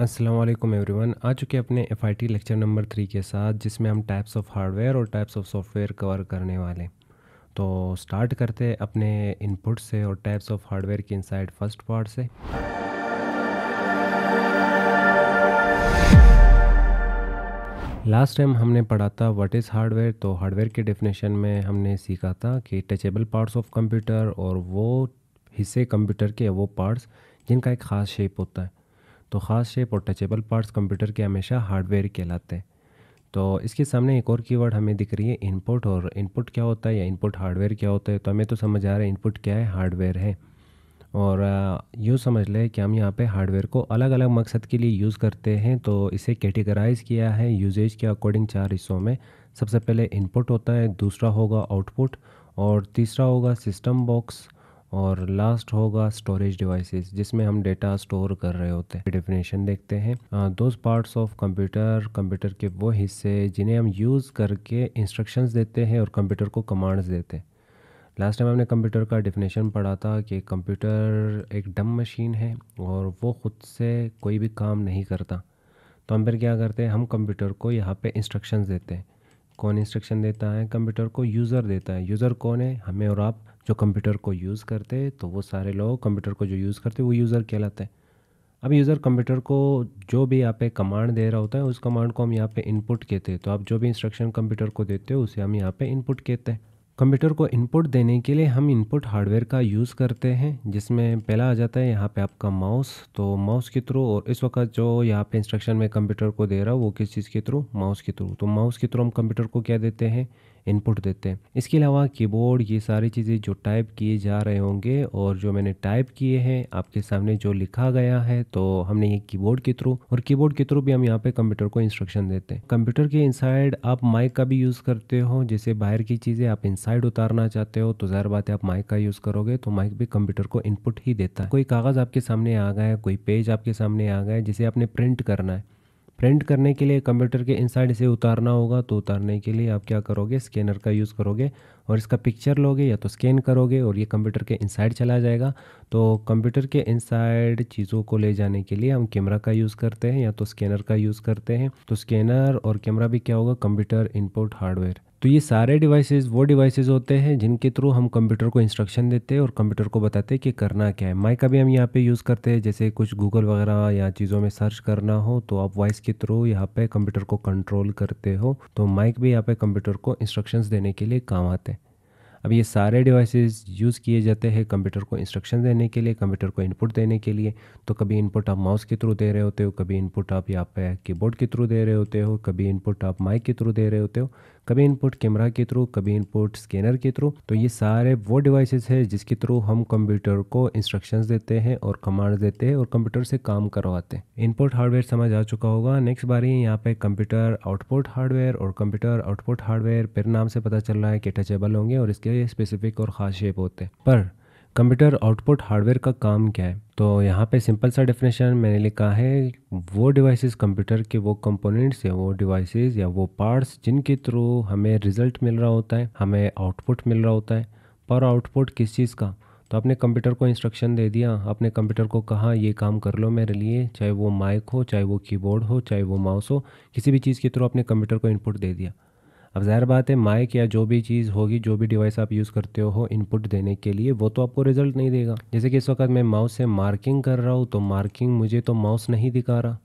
Aslam everyone आ चुके अपने F lecture number three के साथ जिसमें हम टाइप्स ऑफ हार्डवेयर और टाइप्स ऑफ सॉफ्टवेयर कवर करने वाले तो स्टार्ट करते हैं अपने इनपुट से और टाइप्स ऑफ हार्डवेयर की इनसाइड फर्स्ट पार्ट से लास्ट टाइम हमने पढ़ा था व्हाट इज़ हार्डवेयर तो हार्डवेयर के डेफिनेशन में हमने सीखा था कि टचेबल पार्ट्स ऑफ कंप्यूटर और वो हिस्से कंप्यूटर के वो पार्ट्स जिनका एक ख़ास शेप होता है तो ख़ास शेप और टचेबल पार्ट्स कंप्यूटर के हमेशा हार्डवेयर कहलाते हैं तो इसके सामने एक और कीवर्ड हमें दिख रही है इनपुट और इनपुट क्या होता है या इनपुट हार्डवेयर क्या होता है तो हमें तो समझ आ रहा है इनपुट क्या है हार्डवेयर है और यूँ समझ लें कि हम यहाँ पे हार्डवेयर को अलग अलग मकसद के लिए यूज़ करते हैं तो इसे कैटेगराइज किया है यूजेज के अकॉर्डिंग चार हिस्सों में सबसे पहले इनपुट होता है दूसरा होगा आउटपुट और तीसरा होगा सिस्टम बॉक्स और लास्ट होगा स्टोरेज डिवाइसेस जिसमें हम डेटा स्टोर कर रहे होते हैं डेफिनेशन देखते हैं those parts of computer computer के वो हिस्से जिन्हें हम यूज़ करके इंस्ट्रक्शंस देते हैं और कंप्यूटर को कमांड्स देते हैं लास्ट टाइम हमने कंप्यूटर का डेफिनेशन पढ़ा था कि कंप्यूटर एक डम मशीन है और वो ख़ुद से कोई भी काम नहीं करता तो हम फिर क्या करते हैं हम कंप्यूटर को यहाँ पे इंस्ट्रक्शंस देते हैं कौन इंस्ट्रक्शन देता है कंप्यूटर को यूज़र देता है यूज़र कौन है हमें और आप जो कंप्यूटर को यूज़ करते हैं तो वो सारे लोग कंप्यूटर को जो यूज़ करते हैं वो यूज़र कहलाते हैं अब यूज़र कंप्यूटर को जो भी यहाँ पे कमांड दे रहा होता है उस कमांड को हम यहाँ पे इनपुट कहते हैं तो आप जो भी इंस्ट्रक्शन कंप्यूटर को देते हो उसे हम यहाँ पे इनपुट कहते हैं कंप्यूटर को इनपुट देने के लिए हम इनपुट हार्डवेयर का यूज़ करते हैं जिसमें पहला आ जाता है यहाँ पे आपका माउस तो माउस के थ्रू और इस वक्त जो यहाँ पे इंस्ट्रक्शन में कंप्यूटर को दे रहा हूँ वो किस चीज़ के थ्रू माउस के थ्रू तो माउस के थ्रू हम कंप्यूटर को क्या देते हैं इनपुट देते हैं इसके अलावा कीबोर्ड ये सारी चीज़ें जो टाइप किए जा रहे होंगे और जो मैंने टाइप किए हैं आपके सामने जो लिखा गया है तो हमने ये कीबोर्ड के थ्रू और कीबोर्ड के थ्रू भी हम यहाँ पे कंप्यूटर को इंस्ट्रक्शन देते हैं कंप्यूटर के इनसाइड आप माइक का भी यूज़ करते हो जैसे बाहर की चीज़ें आप इनसाइड उतारना चाहते हो तो ज़ाहिर बात है आप माइक का यूज़ करोगे तो माइक भी कंप्यूटर को इनपुट ही देता है कोई कागज़ आपके सामने आ गया कोई पेज आपके सामने आ गया जिसे आपने प्रिंट करना है प्रिंट करने के लिए कंप्यूटर के इनसाइड इसे उतारना होगा तो उतारने के लिए आप क्या करोगे स्कैनर का यूज़ करोगे और इसका पिक्चर लोगे या तो स्कैन करोगे और ये कंप्यूटर के इनसाइड चला जाएगा तो कंप्यूटर के इनसाइड चीज़ों को ले जाने के लिए हम कैमरा का यूज़ करते हैं या तो स्कैनर का यूज़ करते हैं तो स्कैनर और कैमरा भी क्या होगा कंप्यूटर इनपुट हार्डवेयर तो ये सारे डिवाइसेस वो डिवाइसेस होते हैं जिनके थ्रू हम कंप्यूटर को इंस्ट्रक्शन देते हैं और कंप्यूटर को बताते हैं कि करना क्या है माइक का भी हम यहाँ पे यूज़ करते हैं जैसे कुछ गूगल वगैरह या चीज़ों में सर्च करना हो तो आप वॉइस के थ्रू यहाँ पे कंप्यूटर को कंट्रोल करते हो तो माइक भी यहाँ पे कंप्यूटर को इंस्ट्रक्शन देने के लिए काम आते हैं अब ये सारे डिवाइसेस यूज़ किए जाते हैं कंप्यूटर को इंस्ट्रक्शन देने के लिए कंप्यूटर को इनपुट देने के लिए तो कभी इनपुट आप माउस के थ्रू दे रहे होते हो कभी इनपुट आप यहाँ पे कीबोर्ड के थ्रू दे रहे होते हो कभी इनपुट आप माइक के थ्रू दे रहे होते हो कभी इनपुट कैमरा के थ्रू कभी इनपुट स्कैनर के थ्रू तो ये सारे वो डिवाइसेस है जिसके थ्रू हम कंप्यूटर को इंस्ट्रक्शन देते हैं और कमांड देते हैं और कंप्यूटर से काम करवाते हैं इनपुट हार्डवेयर समझ आ चुका होगा नेक्स्ट बारी यहाँ पे कंप्यूटर आउटपुट हार्डवेयर और कंप्यूटर आउटपुट हार्डवेयर पर नाम से पता चल रहा है कि टचेबल होंगे और इसके स्पेसिफिक और खास शेप होते हैं पर कंप्यूटर आउटपुट हार्डवेयर का काम क्या है तो यहाँ पे सिंपल सा डेफिनेशन मैंने लिखा है वो डिवाइसेस कंप्यूटर के वो कंपोनेंट्स या वो डिवाइसेस या वो पार्ट्स जिनके थ्रू हमें रिजल्ट मिल रहा होता है हमें आउटपुट मिल रहा होता है पर आउटपुट किस चीज़ का तो आपने कंप्यूटर को इंस्ट्रक्शन दे दिया आपने कंप्यूटर को कहा ये काम कर लो मेरे लिए चाहे वो माइक हो चाहे वो कीबोर्ड हो चाहे वो माउस हो किसी भी चीज़ के थ्रू आपने कंप्यूटर को इनपुट दे दिया अब ज़ाहिर बात है माइक या जो भी चीज़ होगी जो भी डिवाइस आप यूज़ करते हो इनपुट देने के लिए वो तो आपको रिजल्ट नहीं देगा जैसे कि इस वक्त मैं माउस से मार्किंग कर रहा हूँ तो मार्किंग मुझे तो माउस नहीं दिखा रहा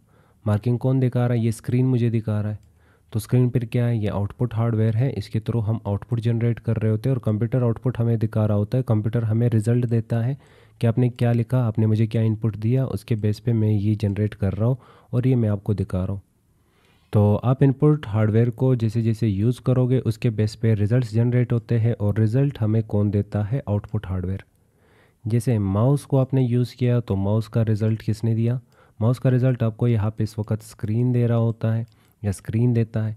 मार्किंग कौन दिखा रहा है ये स्क्रीन मुझे दिखा रहा है तो स्क्रीन पर क्या है ये आउटपुट हार्डवेयर है इसके थ्रू हम आउटपुट जनरेट कर रहे होते हैं और कंप्यूटर आउटपुट हमें दिखा रहा होता है कंप्यूटर हमें रिजल्ट देता है कि आपने क्या लिखा आपने मुझे क्या इनपुट दिया उसके बेस पे मैं ये जनरेट कर रहा हूँ और ये मैं आपको दिखा रहा हूँ तो आप इनपुट हार्डवेयर को जैसे जैसे यूज़ करोगे उसके बेस पे रिज़ल्ट जनरेट होते हैं और रिज़ल्ट हमें कौन देता है आउटपुट हार्डवेयर जैसे माउस को आपने यूज़ किया तो माउस का रिज़ल्ट किसने दिया माउस का रिज़ल्ट आपको यहाँ पे इस वक्त स्क्रीन दे रहा होता है या स्क्रीन देता है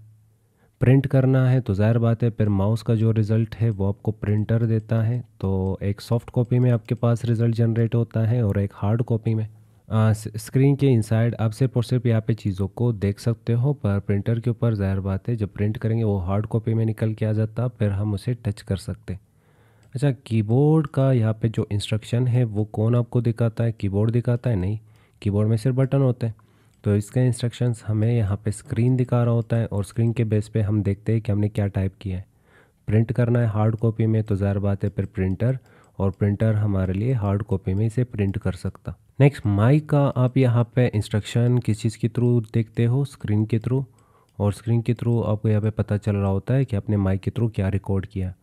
प्रिंट करना है तो ज़ाहिर बात है फिर माउस का जो रिज़ल्ट है वो आपको प्रिंटर देता है तो एक सॉफ्ट कॉपी में आपके पास रिज़ल्ट जनरेट होता है और एक हार्ड कॉपी में स्क्रीन के इनसाइड आप सिर्फ और सिर्फ यहाँ पे चीज़ों को देख सकते हो पर प्रिंटर के ऊपर ज़ाहिर बात है जब प्रिंट करेंगे वो हार्ड कॉपी में निकल के आ जाता फिर हम उसे टच कर सकते अच्छा कीबोर्ड का यहाँ पे जो इंस्ट्रक्शन है वो कौन आपको दिखाता है कीबोर्ड दिखाता है नहीं कीबोर्ड में सिर्फ बटन होते हैं तो इसके इंस्ट्रक्शंस हमें यहाँ पे स्क्रीन दिखा रहा होता है और स्क्रीन के बेस पे हम देखते हैं कि हमने क्या टाइप किया है प्रिंट करना है हार्ड कॉपी में तो ज़ाहिर बात है फिर प्रिंटर और प्रिंटर हमारे लिए हार्ड कॉपी में इसे प्रिंट कर सकता नेक्स्ट माइक का आप यहाँ पे इंस्ट्रक्शन किस चीज़ के थ्रू देखते हो स्क्रीन के थ्रू और स्क्रीन के थ्रू आपको यहाँ पे पता चल रहा होता है कि आपने माइक के थ्रू क्या रिकॉर्ड किया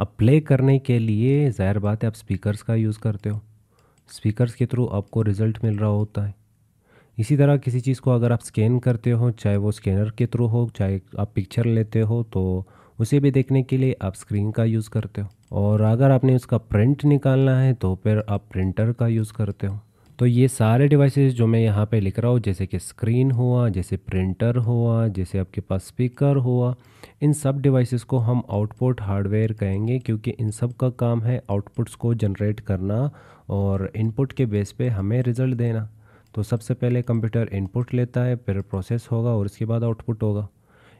अब प्ले करने के लिए ज़ाहिर बात है आप स्पीकर्स का यूज़ करते हो स्पीकर्स के थ्रू आपको रिज़ल्ट मिल रहा होता है इसी तरह किसी चीज़ को अगर आप स्कैन करते हो चाहे वो स्कैनर के थ्रू हो चाहे आप पिक्चर लेते हो तो उसे भी देखने के लिए आप स्क्रीन का यूज़ करते हो और अगर आपने उसका प्रिंट निकालना है तो फिर आप प्रिंटर का यूज़ करते हो तो ये सारे डिवाइसेस जो मैं यहाँ पे लिख रहा हूँ जैसे कि स्क्रीन हुआ जैसे प्रिंटर हुआ जैसे आपके पास स्पीकर हुआ इन सब डिवाइसेस को हम आउटपुट हार्डवेयर कहेंगे क्योंकि इन सब का काम है आउटपुट्स को जनरेट करना और इनपुट के बेस पे हमें रिज़ल्ट देना तो सबसे पहले कंप्यूटर इनपुट लेता है फिर प्रोसेस होगा और उसके बाद आउटपुट होगा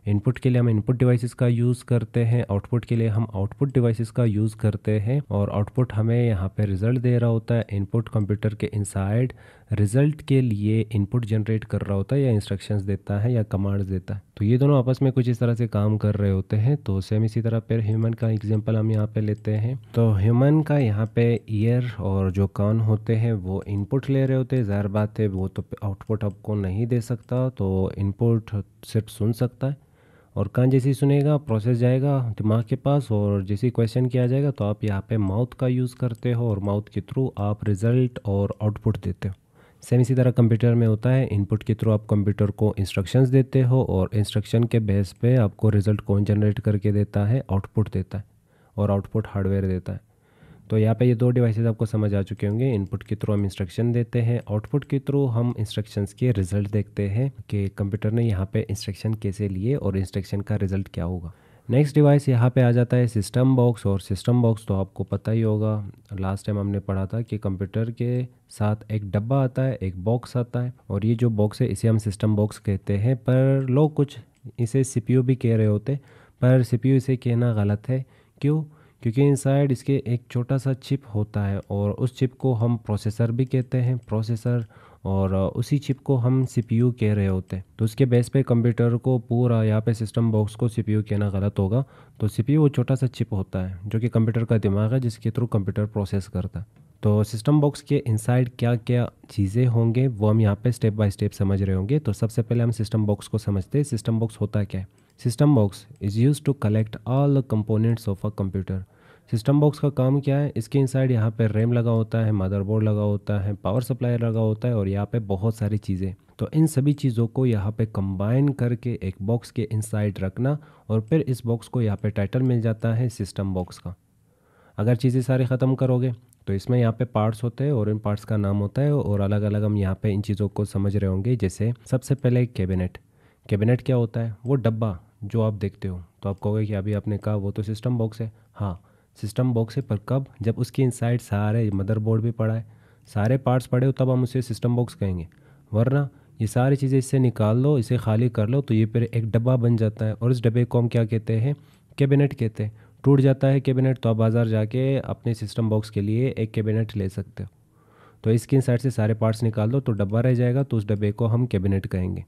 इनपुट के लिए हम इनपुट डिवाइसेस का यूज़ करते हैं आउटपुट के लिए हम आउटपुट डिवाइसेस का यूज़ करते हैं और आउटपुट हमें यहाँ पे रिजल्ट दे रहा होता है इनपुट कंप्यूटर के इनसाइड रिजल्ट के लिए इनपुट जनरेट कर रहा होता है या इंस्ट्रक्शंस देता है या कमांड्स देता है तो ये दोनों आपस में कुछ इस तरह से काम कर रहे होते हैं तो सेम इसी तरह पर ह्यूमन का एग्जाम्पल हम यहाँ पे लेते हैं तो ह्यूमन का यहाँ पे ईयर और जो कान होते हैं वो इनपुट ले रहे होते हैं ज़ाहिर बात है वो तो आउटपुट आपको नहीं दे सकता तो इनपुट सिर्फ सुन सकता है और कान जैसे ही सुनेगा प्रोसेस जाएगा दिमाग के पास और जैसे क्वेश्चन किया जाएगा तो आप यहाँ पे माउथ का यूज़ करते हो और माउथ के थ्रू आप रिज़ल्ट और आउटपुट देते हो सेम इसी तरह कंप्यूटर में होता है इनपुट के थ्रू आप कंप्यूटर को इंस्ट्रक्शंस देते हो और इंस्ट्रक्शन के बेस पे आपको रिज़ल्ट कौन जनरेट करके देता है आउटपुट देता है और आउटपुट हार्डवेयर देता है तो यहाँ पे ये दो डिवाइसेस आपको समझ आ चुके होंगे इनपुट के थ्रू हम इंस्ट्रक्शन देते हैं आउटपुट के थ्रू हम इंस्ट्रक्शंस के रिजल्ट देखते हैं कि कंप्यूटर ने यहाँ पे इंस्ट्रक्शन कैसे लिए और इंस्ट्रक्शन का रिजल्ट क्या होगा नेक्स्ट डिवाइस यहाँ पे आ जाता है सिस्टम बॉक्स और सिस्टम बॉक्स तो आपको पता ही होगा लास्ट टाइम हमने पढ़ा था कि कंप्यूटर के साथ एक डब्बा आता है एक बॉक्स आता है और ये जो बॉक्स है इसे हम सिस्टम बॉक्स कहते हैं पर लोग कुछ इसे सीपीयू भी कह रहे होते पर सीपीयू इसे कहना गलत है क्यों क्योंकि इनसाइड इसके एक छोटा सा चिप होता है और उस चिप को हम प्रोसेसर भी कहते हैं प्रोसेसर और उसी चिप को हम सीपीयू कह रहे होते हैं तो उसके बेस पे कंप्यूटर को पूरा यहाँ पे सिस्टम बॉक्स को सीपीयू कहना गलत होगा तो सीपीयू वो छोटा सा चिप होता है जो कि कंप्यूटर का दिमाग है जिसके थ्रू कंप्यूटर प्रोसेस करता है तो सिस्टम बॉक्स के इनसाइड क्या क्या चीज़ें होंगे वो हम यहाँ पे स्टेप बाय स्टेप समझ रहे होंगे तो सबसे पहले हम सिस्टम बॉक्स को समझते हैं सिस्टम बॉक्स होता क्या है system box is use to collect all the components of a computer system box का काम क्या है इसके इनसाइड यहाँ पर रैम लगा होता है मदरबोर्ड लगा होता है पावर सप्लाई लगा होता है और यहाँ पे बहुत सारी चीज़ें तो इन सभी चीज़ों को यहाँ पे कंबाइन करके एक बॉक्स के इनसाइड रखना और फिर इस बॉक्स को यहाँ पे टाइटल मिल जाता है सिस्टम बॉक्स का अगर चीज़ें सारी ख़त्म करोगे तो इसमें यहाँ पे पार्ट्स होते हैं और इन पार्ट्स का नाम होता है और अलग अलग हम यहाँ पे इन चीज़ों को समझ रहे होंगे जैसे सबसे पहले कैबिनेट कैबिनेट क्या होता है वो डब्बा जो आप देखते हो तो आप कहोगे कि अभी आपने कहा वो तो सिस्टम बॉक्स है हाँ सिस्टम बॉक्स है पर कब जब उसके इनसाइड सारे मदरबोर्ड भी पड़ा है सारे पार्ट्स पड़े हो तब हम उसे सिस्टम बॉक्स कहेंगे वरना ये सारी चीज़ें इससे निकाल लो इसे खाली कर लो तो ये फिर एक डब्बा बन जाता है और इस डब्बे को हम क्या कहते हैं कैबिनेट कहते हैं टूट जाता है कैबिनेट तो आप बाज़ार जाके अपने सिस्टम बॉक्स के लिए एक कैबिनेट ले सकते हो तो इसके साइड से सारे पार्ट्स निकाल दो तो डब्बा रह जाएगा तो उस डब्बे को हम कैबिनेट कहेंगे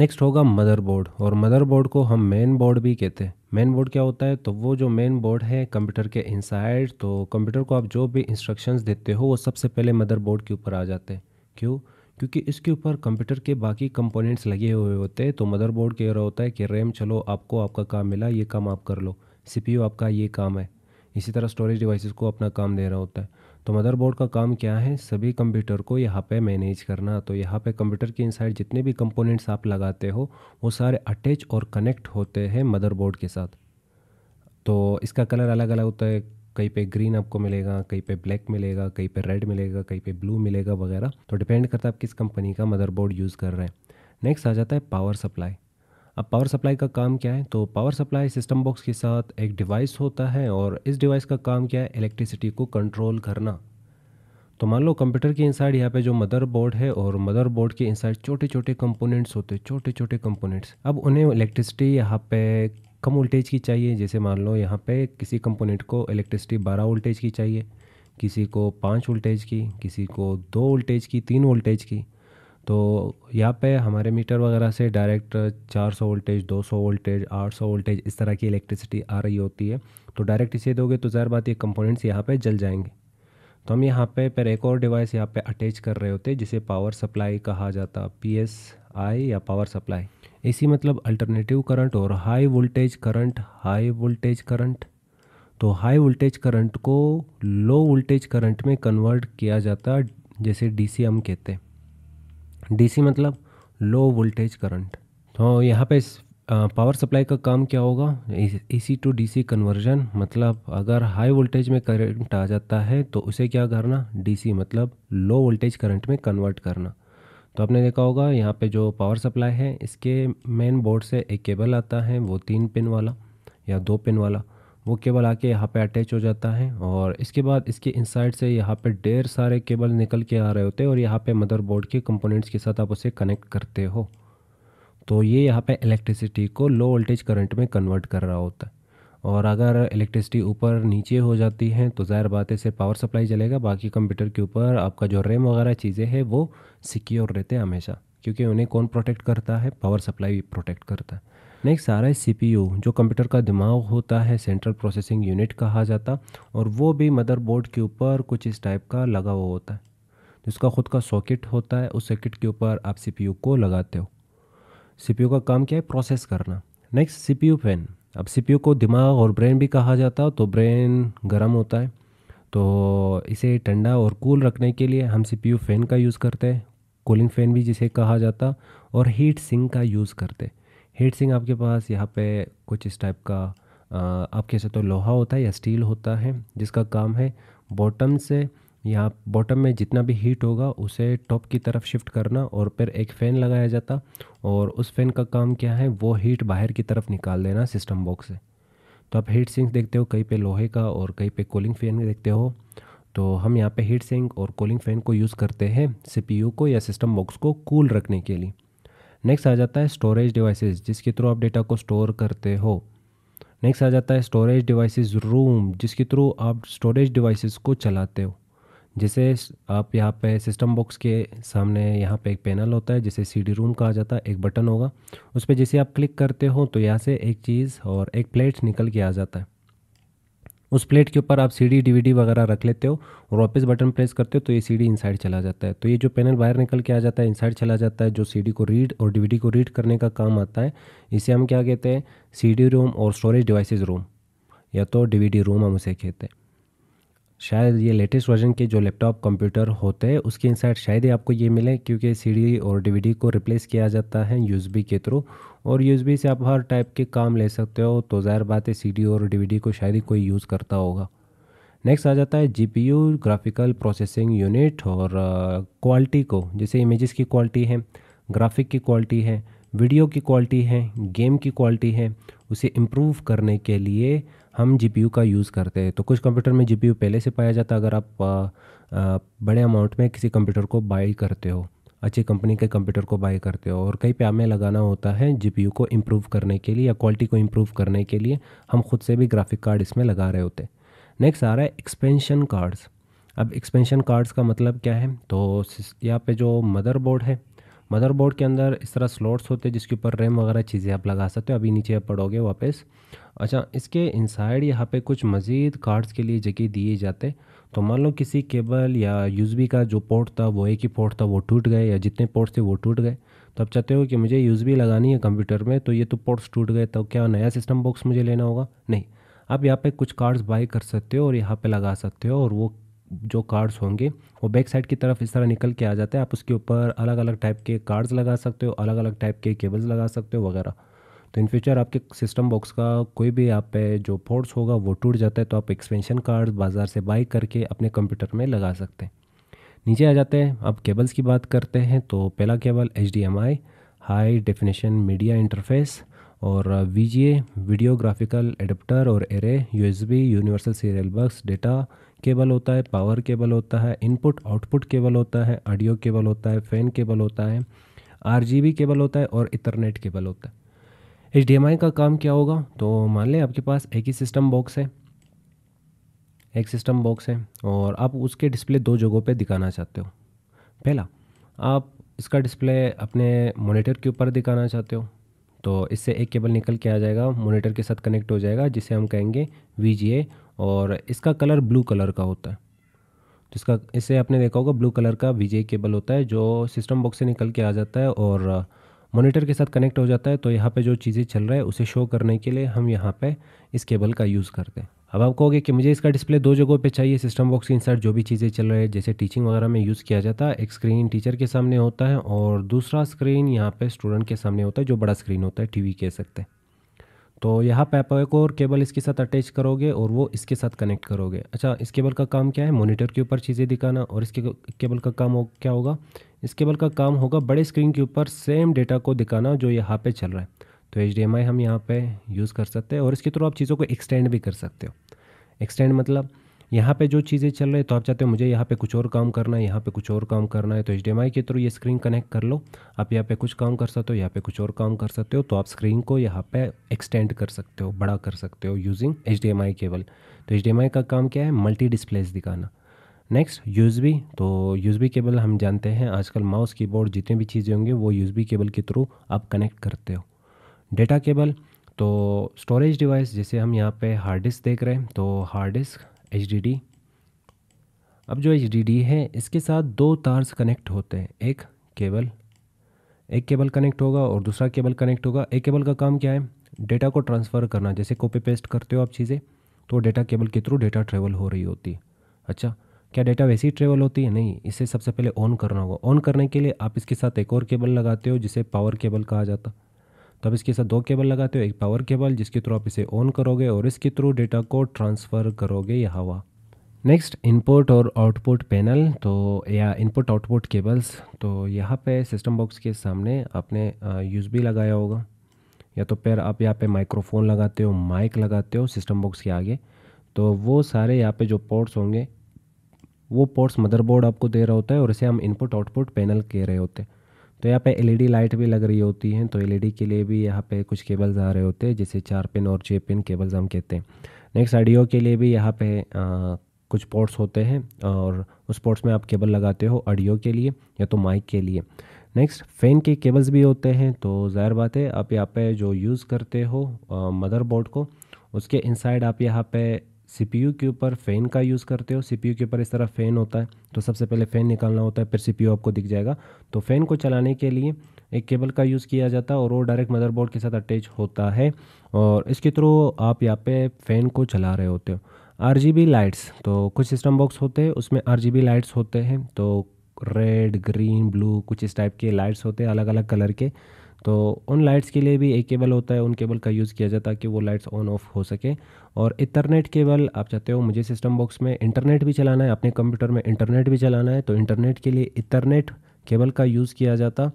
नेक्स्ट होगा मदरबोर्ड और मदरबोर्ड को हम मेन बोर्ड भी कहते हैं मेन बोर्ड क्या होता है तो वो जो मेन बोर्ड है कंप्यूटर के इनसाइड तो कंप्यूटर को आप जो भी इंस्ट्रक्शंस देते हो वो सबसे पहले मदरबोर्ड के ऊपर आ जाते हैं क्यों क्योंकि इसके ऊपर कंप्यूटर के बाकी कंपोनेंट्स लगे हुए होते हैं तो मदरबोर्ड कह रहा होता है कि रैम चलो आपको आपका काम मिला ये काम आप कर लो सीपीयू आपका ये काम है इसी तरह स्टोरेज डिवाइसेस को अपना काम दे रहा होता है तो मदरबोर्ड का काम क्या है सभी कंप्यूटर को यहाँ पे मैनेज करना तो यहाँ पे कंप्यूटर के इनसाइड जितने भी कंपोनेंट्स आप लगाते हो वो सारे अटैच और कनेक्ट होते हैं मदरबोर्ड के साथ तो इसका कलर अलग अलग होता है कहीं पे ग्रीन आपको मिलेगा कहीं पे ब्लैक मिलेगा कहीं पे रेड मिलेगा कहीं पे ब्लू मिलेगा वगैरह तो डिपेंड करता है आप किस कंपनी का मदरबोर्ड यूज़ कर रहे हैं नेक्स्ट आ जाता है पावर सप्लाई अब पावर सप्लाई का काम क्या है तो पावर सप्लाई सिस्टम बॉक्स के साथ एक डिवाइस होता है और इस डिवाइस का काम क्या है इलेक्ट्रिसिटी को कंट्रोल करना तो मान लो कंप्यूटर के इनसाइड यहाँ पे जो मदरबोर्ड है और मदरबोर्ड के इनसाइड छोटे छोटे कंपोनेंट्स होते हैं छोटे छोटे कंपोनेंट्स अब उन्हें इलेक्ट्रिसिटी यहाँ पे कम वोल्टेज की चाहिए जैसे मान लो यहाँ पे किसी कंपोनेंट को इलेक्ट्रिसिटी बारह वोल्टेज की चाहिए किसी को पाँच वोल्टेज की किसी को दो वोल्टेज की तीन वोल्टेज की तो यहाँ पे हमारे मीटर वगैरह से डायरेक्ट 400 वोल्टेज 200 वोल्टेज 800 वोल्टेज इस तरह की इलेक्ट्रिसिटी आ रही होती है तो डायरेक्ट इसे दोगे तो ज़ाहिर बात ये कंपोनेंट्स यहाँ पे जल जाएंगे तो हम यहाँ पे पर एक और डिवाइस यहाँ पे अटैच कर रहे होते जिसे पावर सप्लाई कहा जाता पी एस आई या पावर सप्लाई इसी मतलब अल्टरनेटिव करंट और high voltage current high voltage current तो हाई वोल्टेज करंट को लो वोल्टेज करंट में कन्वर्ट किया जाता जैसे डी हम कहते हैं डीसी मतलब लो वोल्टेज करंट तो यहाँ पे पावर सप्लाई का काम क्या होगा एसी टू डीसी कन्वर्जन मतलब अगर हाई वोल्टेज में करंट आ जाता है तो उसे क्या करना डीसी मतलब लो वोल्टेज करंट में कन्वर्ट करना तो आपने देखा होगा यहाँ पे जो पावर सप्लाई है इसके मेन बोर्ड से एक केबल आता है वो तीन पिन वाला या दो पिन वाला वो केबल आके यहाँ पे अटैच हो जाता है और इसके बाद इसके इनसाइड से यहाँ पे ढेर सारे केबल निकल के आ रहे होते हैं और यहाँ पे मदरबोर्ड के कंपोनेंट्स के साथ आप उसे कनेक्ट करते हो तो ये यहाँ पे इलेक्ट्रिसिटी को लो वोल्टेज करंट में कन्वर्ट कर रहा होता है और अगर इलेक्ट्रिसिटी ऊपर नीचे हो जाती है तो ज़ाहिर बात है से पावर सप्लाई चलेगा बाकी कंप्यूटर के ऊपर आपका जो रैम वगैरह चीज़ें हैं वो सिक्योर रहते हैं हमेशा क्योंकि उन्हें कौन प्रोटेक्ट करता है पावर सप्लाई भी प्रोटेक्ट करता है नेक्स्ट आ रहा है सीपीयू जो कंप्यूटर का दिमाग होता है सेंट्रल प्रोसेसिंग यूनिट कहा जाता और वो भी मदरबोर्ड के ऊपर कुछ इस टाइप का लगा हुआ होता है जिसका तो खुद का सॉकेट होता है उस सॉकेट के ऊपर आप सीपीयू को लगाते हो सीपीयू का काम क्या है प्रोसेस करना नेक्स्ट सीपीयू फैन अब सीपीयू को दिमाग और ब्रेन भी कहा जाता है तो ब्रेन गर्म होता है तो इसे ठंडा और कूल रखने के लिए हम सीपीयू फ़ैन का यूज़ करते हैं कूलिंग फ़ैन भी जिसे कहा जाता और हीट सिंक का यूज़ करते हैं हीट सिंह आपके पास यहाँ पे कुछ इस टाइप का आप कह सकते हो लोहा होता है या स्टील होता है जिसका काम है बॉटम से यहाँ बॉटम में जितना भी हीट होगा उसे टॉप की तरफ शिफ्ट करना और फिर एक फ़ैन लगाया जाता और उस फैन का काम क्या है वो हीट बाहर की तरफ निकाल देना सिस्टम बॉक्स से तो आप हीट सिंक देखते हो कहीं पे लोहे का और कहीं पे कूलिंग फ़ैन देखते हो तो हम यहाँ पे हीट सिंक और कूलिंग फ़ैन को यूज़ करते हैं सीपीयू को या सिस्टम बॉक्स को कूल रखने के लिए नेक्स्ट आ जाता है स्टोरेज डिवाइसेस जिसके थ्रू आप डेटा को स्टोर करते हो नेक्स्ट आ जाता है स्टोरेज डिवाइसेस रूम जिसके थ्रू आप स्टोरेज डिवाइसेस को चलाते हो जैसे आप यहाँ पे सिस्टम बॉक्स के सामने यहाँ पे एक पैनल होता है जिसे सी डी रूम कहा जाता है एक बटन होगा उस पर जैसे आप क्लिक करते हो तो यहाँ से एक चीज़ और एक प्लेट निकल के आ जाता है उस प्लेट के ऊपर आप सीडी डीवीडी वगैरह रख लेते हो और वापस बटन प्रेस करते हो तो ये सीडी इनसाइड चला जाता है तो ये जो पैनल बाहर निकल के आ जाता है इनसाइड चला जाता है जो सीडी को रीड और डीवीडी को रीड करने का काम आता है इसे हम क्या कहते हैं सीडी रूम और स्टोरेज डिवाइसेज रूम या तो डीवीडी रूम हम उसे कहते हैं शायद ये लेटेस्ट वर्जन के जो लैपटॉप कंप्यूटर होते हैं उसके इनसाइड शायद ही आपको ये मिले क्योंकि सीडी और डीवीडी को रिप्लेस किया जाता है यूएसबी के थ्रू और यूएसबी से आप हर टाइप के काम ले सकते हो तो ज़ाहिर बात है सीडी और डीवीडी को शायद ही कोई यूज़ करता होगा नेक्स्ट आ जाता है जीपीयू ग्राफिकल प्रोसेसिंग यूनिट और क्वालिटी uh, को जैसे इमेजेस की क्वालिटी है ग्राफिक की क्वालिटी है वीडियो की क्वालिटी है गेम की क्वालिटी है उसे इम्प्रूव करने के लिए हम जी का यूज़ करते हैं तो कुछ कंप्यूटर में जी पहले से पाया जाता है अगर आप आ, आ, बड़े अमाउंट में किसी कंप्यूटर को बाई करते हो अच्छी कंपनी के कंप्यूटर को बाय करते हो और कहीं पे हमें लगाना होता है जीपीयू को इम्प्रूव करने के लिए या क्वालिटी को इम्प्रूव करने के लिए हम खुद से भी ग्राफिक कार्ड इसमें लगा रहे होते नेक्स्ट आ रहा है एक्सपेंशन कार्ड्स अब एक्सपेंशन कार्ड्स का मतलब क्या है तो यहाँ पे जो मदरबोर्ड है मदरबोर्ड के अंदर इस तरह स्लॉट्स होते हैं जिसके ऊपर रैम वगैरह चीज़ें आप लगा सकते हो अभी नीचे आप पढ़ोगे वापस अच्छा इसके इनसाइड यहाँ पे कुछ मज़ीद कार्ड्स के लिए जगह दिए जाते तो मान लो किसी केबल या यूज़बी का जो पोर्ट था वो एक ही पोर्ट था वो टूट गए या जितने पोर्ट्स थे वो टूट गए तो आप चाहते हो कि मुझे यूज़बी लगानी है कंप्यूटर में तो ये तो पोर्ट्स टूट गए तो क्या नया सिस्टम बॉक्स मुझे लेना होगा नहीं आप यहाँ पे कुछ कार्ड्स बाई कर सकते हो और यहाँ पे लगा सकते हो और वो जो कार्ड्स होंगे वो बैक साइड की तरफ इस तरह निकल के आ जाते हैं आप उसके ऊपर अलग अलग टाइप के कार्ड्स लगा सकते हो अलग अलग टाइप के केबल्स लगा सकते हो वगैरह तो इन फ्यूचर आपके सिस्टम बॉक्स का कोई भी आप पे जो पोर्ट्स होगा वो टूट जाता है तो आप एक्सपेंशन कार्ड बाज़ार से बाई करके अपने कंप्यूटर में लगा सकते हैं नीचे आ जाते हैं अब केबल्स की बात करते हैं तो पहला cable H high definition media interface और वी वीडियो ग्राफिकल एडप्टर और array B universal serial bus data cable होता है पावर केबल होता है इनपुट आउटपुट केबल होता है ऑडियो केबल होता है फ़ैन केबल होता है आर केबल होता है और इंटरनेट केबल होता है एच का काम क्या होगा तो मान लें आपके पास एक ही सिस्टम बॉक्स है एक सिस्टम बॉक्स है और आप उसके डिस्प्ले दो जगहों पे दिखाना चाहते हो पहला आप इसका डिस्प्ले अपने मॉनिटर के ऊपर दिखाना चाहते हो तो इससे एक केबल निकल के आ जाएगा मॉनिटर के साथ कनेक्ट हो जाएगा जिसे हम कहेंगे वी और इसका कलर ब्लू कलर का होता है तो इसका इसे आपने देखा होगा ब्लू कलर का वी केबल होता है जो सिस्टम बॉक्स से निकल के आ जाता है और मॉनिटर के साथ कनेक्ट हो जाता है तो यहाँ पे जो चीज़ें चल रहा है उसे शो करने के लिए हम यहाँ पे इस केबल का यूज़ करते हैं अब आप कहोगे कि मुझे इसका डिस्प्ले दो जगहों पे चाहिए सिस्टम बॉक्स के इंसर्ट जो भी चीज़ें चल रही है जैसे टीचिंग वगैरह में यूज़ किया जाता है एक स्क्रीन टीचर के सामने होता है और दूसरा स्क्रीन यहाँ पे स्टूडेंट के सामने होता है जो बड़ा स्क्रीन होता है टीवी कह सकते हैं तो यहाँ पेपर को और केबल इसके साथ अटैच करोगे और वो इसके साथ कनेक्ट करोगे अच्छा इस केबल का काम क्या है मॉनिटर के ऊपर चीज़ें दिखाना और इसके केबल का काम हो, क्या होगा इस केबल का काम होगा बड़े स्क्रीन के ऊपर सेम डेटा को दिखाना जो यहाँ पे चल रहा है तो एच हम यहाँ पे यूज़ कर सकते हैं और इसके थ्रू आप चीज़ों को एक्सटेंड भी कर सकते हो एक्सटेंड मतलब यहाँ पे जो चीज़ें चल रही है तो आप चाहते हो मुझे यहाँ पे कुछ और काम करना है यहाँ पे कुछ और काम करना है तो एच के थ्रू ये स्क्रीन कनेक्ट कर लो आप यहाँ पे कुछ काम कर सकते हो यहाँ पे कुछ और काम कर सकते हो तो आप स्क्रीन को यहाँ पे एक्सटेंड कर सकते हो बड़ा कर सकते हो यूजिंग एच केबल तो एच का काम क्या है मल्टी डिस्प्लेस दिखाना नेक्स्ट यूज़बी तो यूज़बी केबल हम जानते हैं आजकल माउस कीबोर्ड जितने भी चीज़ें होंगी वो यूज़बी केबल के थ्रू आप कनेक्ट करते हो डेटा केबल तो स्टोरेज डिवाइस जैसे हम यहाँ पे हार्ड डिस्क देख रहे हैं तो हार्ड डिस्क एच अब जो एच है इसके साथ दो तार्स कनेक्ट होते हैं एक केबल एक केबल कनेक्ट होगा और दूसरा केबल कनेक्ट होगा एक केबल का काम क्या है डेटा को ट्रांसफ़र करना जैसे कॉपी पेस्ट करते हो आप चीज़ें तो डेटा केबल के थ्रू डेटा ट्रेवल हो रही होती है अच्छा क्या डेटा वैसे ही ट्रेवल होती है नहीं इसे सबसे पहले ऑन करना होगा ऑन करने के लिए आप इसके साथ एक और केबल लगाते हो जिसे पावर केबल कहा जाता है तो आप इसके साथ दो केबल लगाते हो एक पावर केबल जिसके थ्रू आप इसे ऑन करोगे और इसके थ्रू डेटा को ट्रांसफ़र करोगे यह हवा नेक्स्ट इनपुट और आउटपुट पैनल तो या इनपुट आउटपुट केबल्स तो यहाँ पे सिस्टम बॉक्स के सामने आपने यूज़बी लगाया होगा या तो फिर आप यहाँ पे माइक्रोफोन लगाते हो माइक लगाते हो सिस्टम बॉक्स के आगे तो वो सारे यहाँ पे जो पोर्ट्स होंगे वो पोर्ट्स मदरबोर्ड आपको दे रहा होता है और इसे हम इनपुट आउटपुट पैनल कह रहे होते हैं तो यहाँ पे एलईडी लाइट e भी लग रही होती हैं तो एलईडी e के लिए भी यहाँ पे कुछ केबल्स आ रहे होते हैं जैसे चार पिन और छः पिन केबल्स हम कहते हैं नेक्स्ट ऑडियो के लिए भी यहाँ पे आ, कुछ पोर्ट्स होते हैं और उस पोर्ट्स में आप केबल लगाते हो ऑडियो के लिए या तो माइक के लिए नेक्स्ट फ़ैन के केबल्स भी होते हैं तो ज़ाहिर बात है आप यहाँ पे जो यूज़ करते हो मदरबोर्ड को उसके इनसाइड आप यहाँ पे सीपीयू के ऊपर फ़ैन का यूज़ करते हो सीपीयू के ऊपर इस तरह फ़ैन होता है तो सबसे पहले फ़ैन निकालना होता है फिर सीपीयू आपको दिख जाएगा तो फ़ैन को चलाने के लिए एक केबल का यूज़ किया जाता है और वो डायरेक्ट मदरबोर्ड के साथ अटैच होता है और इसके थ्रू आप यहाँ पे फ़ैन को चला रहे होते हो आर लाइट्स तो कुछ सिस्टम बॉक्स होते हैं उसमें आर लाइट्स होते हैं तो रेड ग्रीन ब्लू कुछ इस टाइप के लाइट्स होते हैं अलग अलग कलर के तो उन लाइट्स के लिए भी एक केबल होता है उन केबल का यूज़ किया जाता है कि वो लाइट्स ऑन ऑफ हो सके और इंटरनेट केबल आप चाहते हो मुझे सिस्टम बॉक्स में इंटरनेट भी चलाना है अपने कंप्यूटर में इंटरनेट भी चलाना है तो इंटरनेट के लिए इंटरनेट केबल का यूज़ किया जाता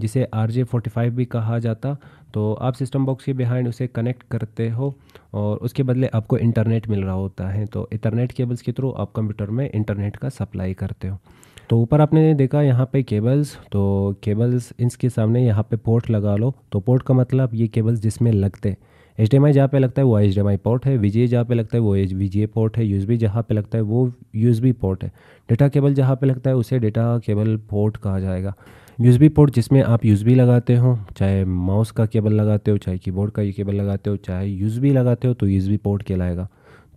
जिसे आर जे फाइव भी कहा जाता तो आप सिस्टम बॉक्स के बिहाइंड उसे कनेक्ट करते हो और उसके बदले आपको इंटरनेट मिल रहा होता है तो इंटरनेट केबल्स के थ्रू आप कंप्यूटर में इंटरनेट का सप्लाई करते हो तो ऊपर आपने देखा यहाँ पे केबल्स तो केबल्स इसके सामने यहाँ पे पोर्ट लगा लो तो पोर्ट का मतलब ये केबल्स जिसमें लगते एच डी एम आई जहाँ पर लगता है वो H D M I port है वी जी ए जहाँ पर लगता है वो H V G A port है यूज़ बी जहाँ पर लगता है वो यूज़ बी पोर्ट है डेटा केबल जहाँ पर लगता है उसे डेटा केबल पोर्ट कहा जाएगा यूज़ बी पोर्ट जिसमें आप यूज़ बी लगाते हो चाहे माउस का केबल लगाते हो चाहे कीबोर्ड का ये केबल लगाते हो चाहे यूज़ बी लगाते हो तो यूज़ बी पोर्ट कहलाएगा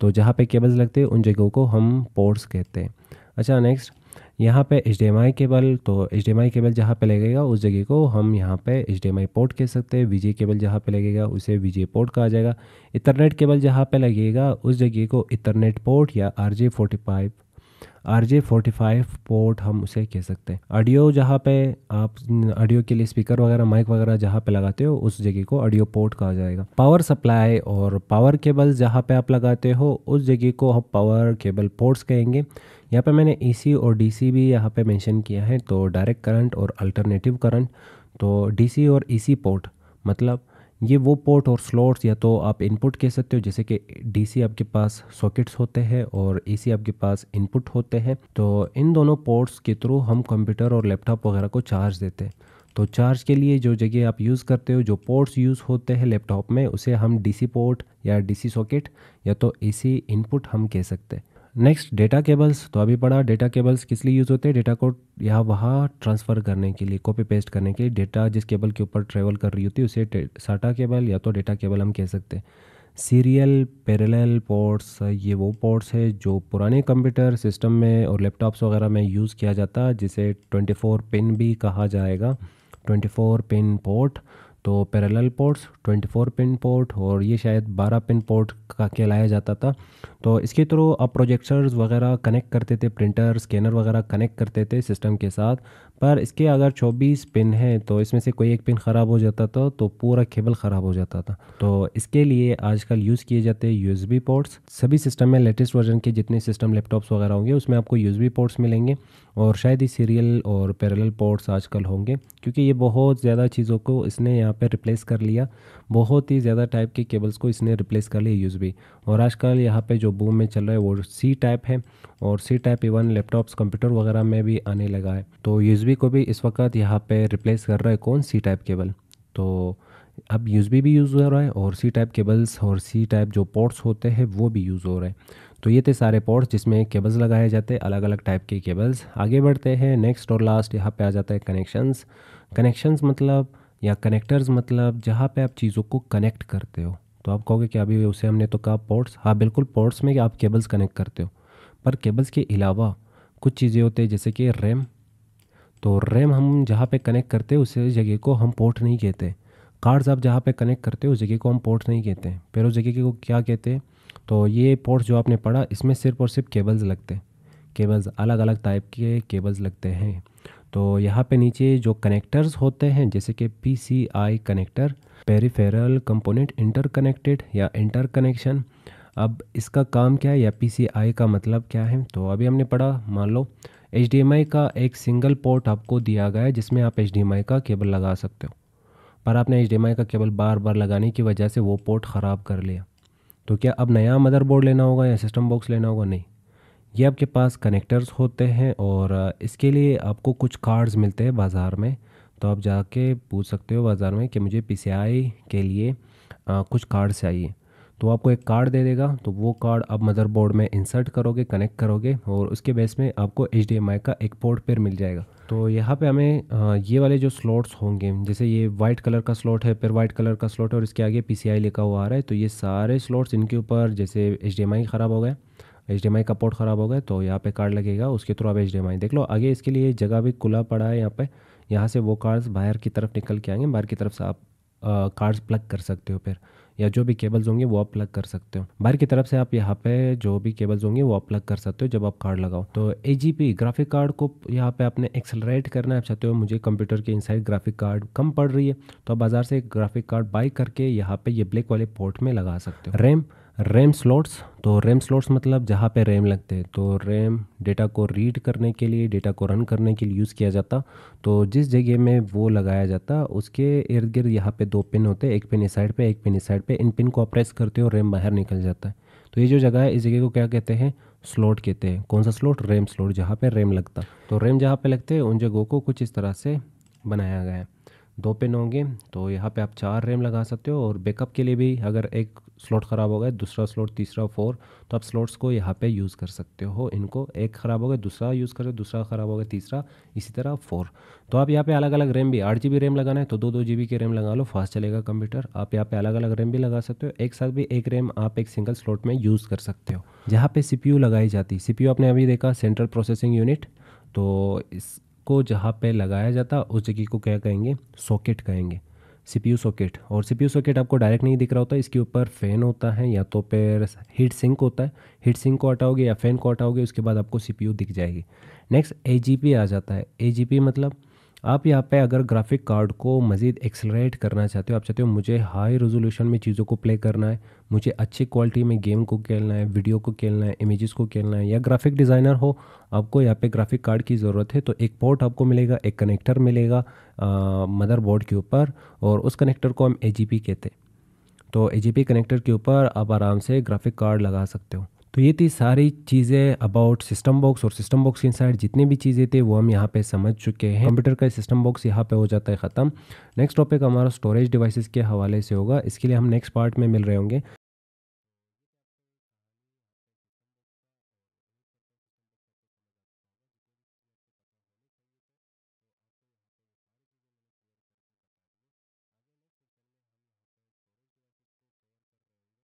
तो जहाँ पे केबल्स लगते हैं उन जगहों को हम पोर्ट्स कहते हैं अच्छा नेक्स्ट यहाँ पे एच केबल तो एच केबल जहाँ पे लगेगा उस जगह को हम यहाँ पे एच पोर्ट कह सकते हैं वी केबल जहाँ पे लगेगा उसे वी पोर्ट कहा जाएगा इथरनेट केबल जहाँ पे लगेगा उस जगह को इथरनेट पोर्ट या R J R J forty five port हम उसे कह सकते हैं ऑडियो जहाँ पे आप ऑडियो के लिए स्पीकर वगैरह माइक वगैरह जहाँ पे लगाते हो उस जगह को ऑडियो पोर्ट कहा जाएगा पावर सप्लाई और पावर केबल जहाँ पे आप लगाते हो उस जगह को हम पावर केबल पोर्ट्स कहेंगे यहाँ पे मैंने एसी e और डीसी भी यहाँ पे मेंशन किया है तो डायरेक्ट करंट और अल्टरनेटिव करंट तो डीसी और एसी e पोर्ट मतलब ये वो पोर्ट और स्लॉट्स या तो आप इनपुट कह सकते हो जैसे कि डीसी आपके पास सॉकेट्स होते हैं और एसी आपके पास इनपुट होते हैं तो इन दोनों पोर्ट्स के थ्रू हम कंप्यूटर और लैपटॉप वगैरह को चार्ज देते हैं तो चार्ज के लिए जो जगह आप यूज़ करते हो जो पोर्ट्स यूज़ होते हैं लैपटॉप में उसे हम डीसी पोर्ट या डीसी सॉकेट या तो एसी इनपुट हम कह सकते हैं नेक्स्ट डेटा केबल्स तो अभी पढ़ा डेटा केबल्स किस लिए यूज़ होते हैं डेटा को यहाँ वहाँ ट्रांसफ़र करने के लिए कॉपी पेस्ट करने के लिए डेटा जिस केबल के ऊपर ट्रेवल कर रही होती है उसे साटा केबल या तो डेटा केबल हम कह सकते हैं सीरियल पैरेलल पोर्ट्स ये वो पोर्ट्स है जो पुराने कंप्यूटर सिस्टम में और लैपटॉप्स वगैरह में यूज़ किया जाता जिसे 24 पिन भी कहा जाएगा 24 पिन पोर्ट तो पैरेलल पोर्ट्स 24 पिन पोर्ट और ये शायद 12 पिन पोर्ट का कहलाया जाता था तो इसके थ्रू आप प्रोजेक्टर्स वगैरह कनेक्ट करते थे प्रिंटर स्कैनर वगैरह कनेक्ट करते थे सिस्टम के साथ पर इसके अगर 24 पिन हैं तो इसमें से कोई एक पिन ख़राब हो जाता था तो पूरा केबल ख़राब हो जाता था तो इसके लिए आजकल यूज़ किए जाते हैं यूएसबी पोर्ट्स सभी सिस्टम में लेटेस्ट वर्जन के जितने सिस्टम लैपटॉप्स वगैरह होंगे उसमें आपको यूएसबी पोर्ट्स मिलेंगे और शायद ही सीरियल और पैरेलल पोर्ट्स आजकल होंगे क्योंकि ये बहुत ज़्यादा चीज़ों को इसने यहाँ पर रिप्लेस कर लिया बहुत ही ज़्यादा टाइप के केबल्स को इसने रिप्लेस कर लिया यूज़ भी और आजकल यहाँ पे जो बूम में चल रहा है वो सी टाइप है और C type even laptops computer वगैरह में भी आने लगा है तो यूज़ को भी इस वक्त यहाँ पर रिप्लेस कर रहा है कौन सी टाइप केबल तो अब यूज़ भी यूज़ हो रहा है और सी टाइप केबल्स और सी टाइप जो पोर्ट्स होते हैं वो भी यूज़ हो रहे हैं तो ये थे सारे पोर्ट्स जिसमें केबल्स लगाए जाते हैं अलग अलग टाइप के केबल्स आगे बढ़ते हैं नेक्स्ट और लास्ट यहाँ पे आ जाता है कनेक्शंस कनेक्शंस मतलब या कनेक्टर्स मतलब जहाँ पे आप चीज़ों को कनेक्ट करते हो तो आप कहोगे कि अभी उसे हमने तो कहा पोर्ट्स हाँ बिल्कुल पोर्ट्स में आप केबल्स कनेक्ट करते हो पर केबल्स के अलावा कुछ चीज़ें होते हैं जैसे कि रैम तो रैम हम जहाँ पे कनेक्ट करते हैं उस जगह को हम पोर्ट नहीं कहते कार्ड्स आप जहाँ पे कनेक्ट करते हो उस जगह को हम पोर्ट नहीं कहते फिर उस जगह को क्या कहते हैं तो ये पोर्ट्स जो आपने पढ़ा इसमें सिर्फ और सिर्फ केबल्स लगते हैं केबल्स अलग अलग टाइप के केबल्स लगते हैं तो यहाँ पे नीचे जो कनेक्टर्स होते हैं जैसे कि P connector peripheral component interconnected या इंटरकनेक्शन अब इसका काम क्या है या पी का मतलब क्या है तो अभी हमने पढ़ा मान लो एच का एक सिंगल पोर्ट आपको दिया गया है जिसमें आप एच का केबल लगा सकते हो पर आपने एच का केबल बार बार लगाने की वजह से वो पोर्ट ख़राब कर लिया तो क्या अब नया मदरबोर्ड लेना होगा या सिस्टम बॉक्स लेना होगा नहीं ये आपके पास कनेक्टर्स होते हैं और इसके लिए आपको कुछ कार्ड्स मिलते हैं बाज़ार में तो आप जाके पूछ सकते हो बाज़ार में कि मुझे पी के लिए आ, कुछ कार्ड्स चाहिए तो आपको एक कार्ड दे देगा तो वो कार्ड आप मदरबोर्ड में इंसर्ट करोगे कनेक्ट करोगे और उसके बेस में आपको एच का एक पोर्ट पर मिल जाएगा तो यहाँ पे हमें ये वाले जो स्लॉट्स होंगे जैसे ये वाइट कलर का स्लॉट है फिर वाइट कलर का स्लॉट है और इसके आगे पी लिखा हुआ आ रहा है तो ये सारे स्लॉट्स इनके ऊपर जैसे एच ख़राब हो गए एच का पोर्ट ख़राब हो गया तो यहाँ पे कार्ड लगेगा उसके थ्रू आप एच देख लो आगे इसके लिए जगह भी खुला पड़ा है यहाँ पे यहाँ से वो कार्ड्स बाहर की तरफ निकल के आएंगे बाहर की तरफ से आप कार्ड्स प्लग कर सकते हो फिर या जो भी केबल्स होंगे वो आप प्लग कर सकते हो बाहर की तरफ से आप यहाँ पे जो भी केबल्स होंगे वो आप प्लग कर सकते हो जब आप कार्ड लगाओ तो ए ग्राफिक कार्ड को यहाँ पे आपने एक्सेलरेट करना है आप चाहते हो मुझे कंप्यूटर के इनसाइड ग्राफिक कार्ड कम पड़ रही है तो आप बाज़ार से ग्राफिक कार्ड बाई करके यहाँ पे ये ब्लैक वाले पोर्ट में लगा सकते हो रैम रैम स्लॉट्स तो रैम स्लॉट्स मतलब जहाँ पे रैम लगते हैं तो रैम डेटा को रीड करने के लिए डेटा को रन करने के लिए यूज़ किया जाता तो जिस जगह में वो लगाया जाता उसके इर्द गिर्द यहाँ पे दो पिन होते हैं एक पिन इस साइड पे एक पिन इस साइड पे इन पिन को प्रेस करते हो रैम बाहर निकल जाता है तो ये जो जगह है इस जगह को क्या कहते हैं स्लॉट कहते हैं कौन सा स्लॉट रैम स्लॉट जहाँ पर रैम लगता तो रैम जहाँ पर लगते हैं उन जगहों को कुछ इस तरह से बनाया गया है दो पिन होंगे तो यहाँ पे आप चार रैम लगा सकते हो और बैकअप के लिए भी अगर एक स्लॉट ख़राब हो गया दूसरा स्लॉट तीसरा फोर तो आप स्लॉट्स को यहाँ पे यूज़ कर सकते हो इनको एक ख़राब हो गया दूसरा यूज़ करो दूसरा ख़राब हो गया तीसरा इसी तरह फोर तो आप यहाँ पे अलग अलग रैम भी आठ जी रैम लगाना है तो दो दो जी के रैम लगा लो फास्ट चलेगा कंप्यूटर आप यहाँ पे अलग अलग रैम भी लगा सकते हो एक साथ भी एक रैम आप एक सिंगल स्लॉट में यूज़ कर सकते हो जहाँ पर सी लगाई जाती है सी आपने अभी देखा सेंट्रल प्रोसेसिंग यूनिट तो इस को जहाँ पे लगाया जाता उस जगह को क्या कहेंगे सॉकेट कहेंगे सीपीयू सॉकेट और सीपीयू सॉकेट आपको डायरेक्ट नहीं दिख रहा होता इसके ऊपर फ़ैन होता है या तो फिर हीट सिंक होता है हीट सिंक को हटाओगे या फ़ैन को हटाओगे उसके बाद आपको सीपीयू दिख जाएगी नेक्स्ट एजीपी आ जाता है एजीपी मतलब आप यहाँ पे अगर ग्राफिक कार्ड को मज़ीद एक्सलरेट करना चाहते हो आप चाहते हो मुझे हाई रेजोल्यूशन में चीज़ों को प्ले करना है मुझे अच्छी क्वालिटी में गेम को खेलना है वीडियो को खेलना है इमेजेस को खेलना है या ग्राफिक डिज़ाइनर हो आपको यहाँ पे ग्राफिक कार्ड की ज़रूरत है तो एक पोर्ट आपको मिलेगा एक कनेक्टर मिलेगा मदरबोर्ड के ऊपर और उस कनेक्टर को हम ए कहते हैं तो ए कनेक्टर के ऊपर आप आराम से ग्राफिक कार्ड लगा सकते हो तो ये थी सारी चीज़ें अबाउट सिस्टम बॉक्स और सिस्टम बॉक्स इन साइड जितने भी चीज़ें थे वो हम यहाँ पे समझ चुके हैं कंप्यूटर का सिस्टम बॉक्स यहाँ पे हो जाता है ख़त्म नेक्स्ट टॉपिक हमारा स्टोरेज डिवाइसेस के हवाले से होगा इसके लिए हम नेक्स्ट पार्ट में मिल रहे होंगे